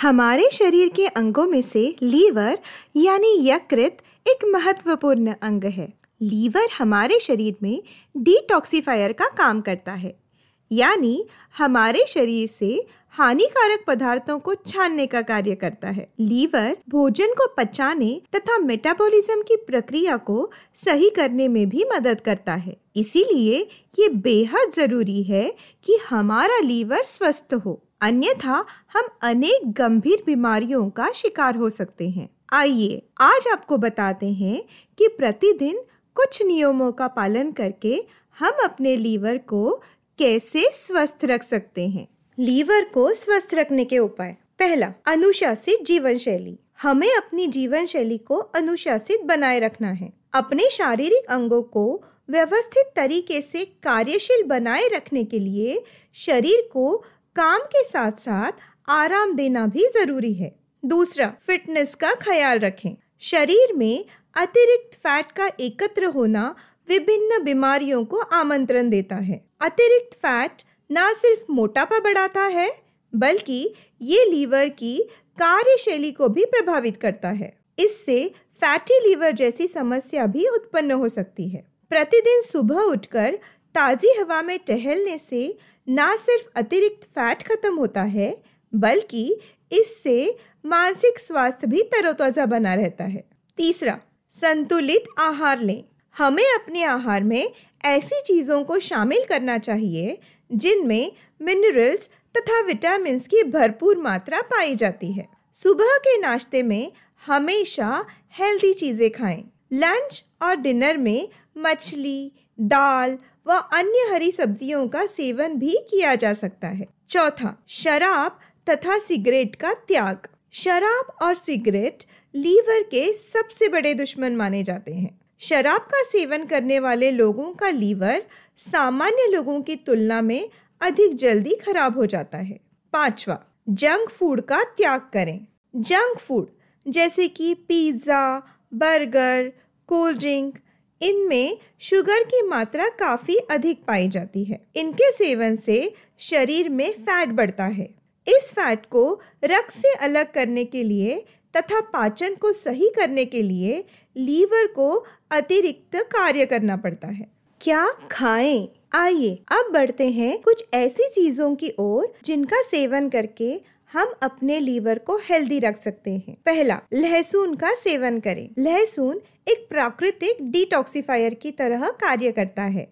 हमारे शरीर के अंगों में से लीवर यानी यकृत एक महत्वपूर्ण अंग है लीवर हमारे शरीर में डिटॉक्सीफायर का काम करता है यानी हमारे शरीर से हानिकारक पदार्थों को छानने का कार्य करता है लीवर भोजन को पचाने तथा मेटाबॉलिज्म की प्रक्रिया को सही करने में भी मदद करता है इसीलिए ये बेहद ज़रूरी है कि हमारा लीवर स्वस्थ हो अन्यथा हम अनेक गंभीर बीमारियों का शिकार हो सकते हैं आइए आज आपको बताते हैं कि प्रतिदिन कुछ नियमों का पालन करके हम अपने लीवर को कैसे स्वस्थ रख सकते हैं लीवर को स्वस्थ रखने के उपाय पहला अनुशासित जीवन शैली हमें अपनी जीवन शैली को अनुशासित बनाए रखना है अपने शारीरिक अंगों को व्यवस्थित तरीके से कार्यशील बनाए रखने के लिए शरीर को काम के साथ साथ आराम देना भी ज़रूरी है दूसरा फिटनेस का ख्याल रखें शरीर में अतिरिक्त फैट का एकत्र होना विभिन्न बीमारियों को आमंत्रण देता है अतिरिक्त फैट न सिर्फ मोटापा बढ़ाता है बल्कि ये लीवर की कार्यशैली को भी प्रभावित करता है इससे फैटी लीवर जैसी समस्या भी उत्पन्न हो सकती है प्रतिदिन सुबह उठकर ताज़ी हवा में टहलने से ना सिर्फ अतिरिक्त फैट खत्म होता है बल्कि इससे मानसिक स्वास्थ्य भी तरोताज़ा बना रहता है तीसरा संतुलित आहार लें हमें अपने आहार में ऐसी चीज़ों को शामिल करना चाहिए जिनमें मिनरल्स तथा विटामिन की भरपूर मात्रा पाई जाती है सुबह के नाश्ते में हमेशा हेल्दी चीज़ें खाएं। लंच और डिनर में मछली दाल व अन्य हरी सब्जियों का सेवन भी किया जा सकता है चौथा शराब तथा सिगरेट का त्याग शराब और सिगरेट लीवर के सबसे बड़े दुश्मन माने जाते हैं शराब का सेवन करने वाले लोगों का लीवर सामान्य लोगों की तुलना में अधिक जल्दी खराब हो जाता है पांचवा जंक फूड का त्याग करें जंक फूड जैसे कि पिज़्ज़ा बर्गर कोल्ड ड्रिंक इनमें शुगर की मात्रा काफ़ी अधिक पाई जाती है इनके सेवन से शरीर में फैट बढ़ता है इस फैट को रक्त से अलग करने के लिए तथा पाचन को सही करने के लिए लीवर को अतिरिक्त कार्य करना पड़ता है क्या खाएं? आइए अब बढ़ते हैं कुछ ऐसी चीज़ों की ओर जिनका सेवन करके हम अपने लीवर को हेल्दी रख सकते हैं पहला लहसुन का सेवन करें लहसुन एक प्राकृतिक डिटॉक्सिफायर की तरह कार्य करता है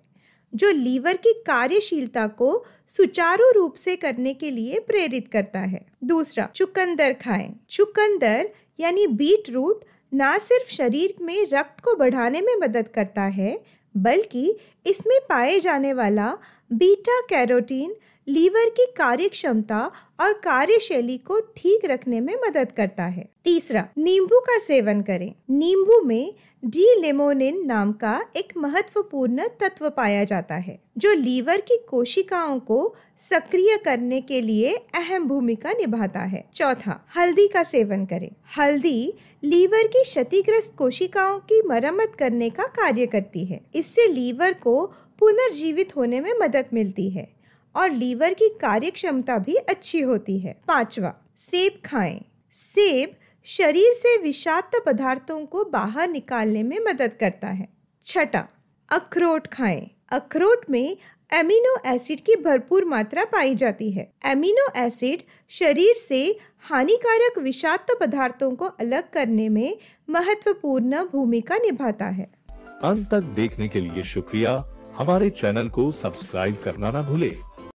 जो लीवर की कार्यशीलता को सुचारू रूप से करने के लिए प्रेरित करता है दूसरा चुकंदर खाएं चुकंदर यानी बीट रूट ना सिर्फ शरीर में रक्त को बढ़ाने में मदद करता है बल्कि इसमें पाए जाने वाला बीटा कैरोटीन लीवर की कार्य क्षमता और कार्यशैली को ठीक रखने में मदद करता है तीसरा नींबू का सेवन करें नींबू में डी लेमोनिन नाम का एक महत्वपूर्ण तत्व पाया जाता है जो लीवर की कोशिकाओं को सक्रिय करने के लिए अहम भूमिका निभाता है चौथा हल्दी का सेवन करें हल्दी लीवर की क्षतिग्रस्त कोशिकाओं की मरम्मत करने का कार्य करती है इससे लीवर को पुनर्जीवित होने में मदद मिलती है और लीवर की कार्य क्षमता भी अच्छी होती है पांचवा सेब खाएं सेब शरीर से विषाक्त पदार्थों को बाहर निकालने में मदद करता है छठा अखरोट खाएं अखरोट में एमिनो एसिड की भरपूर मात्रा पाई जाती है एमिनो एसिड शरीर से हानिकारक विषाक्त पदार्थों को अलग करने में महत्वपूर्ण भूमिका निभाता है अंत तक देखने के लिए शुक्रिया हमारे चैनल को सब्सक्राइब करना न भूलें।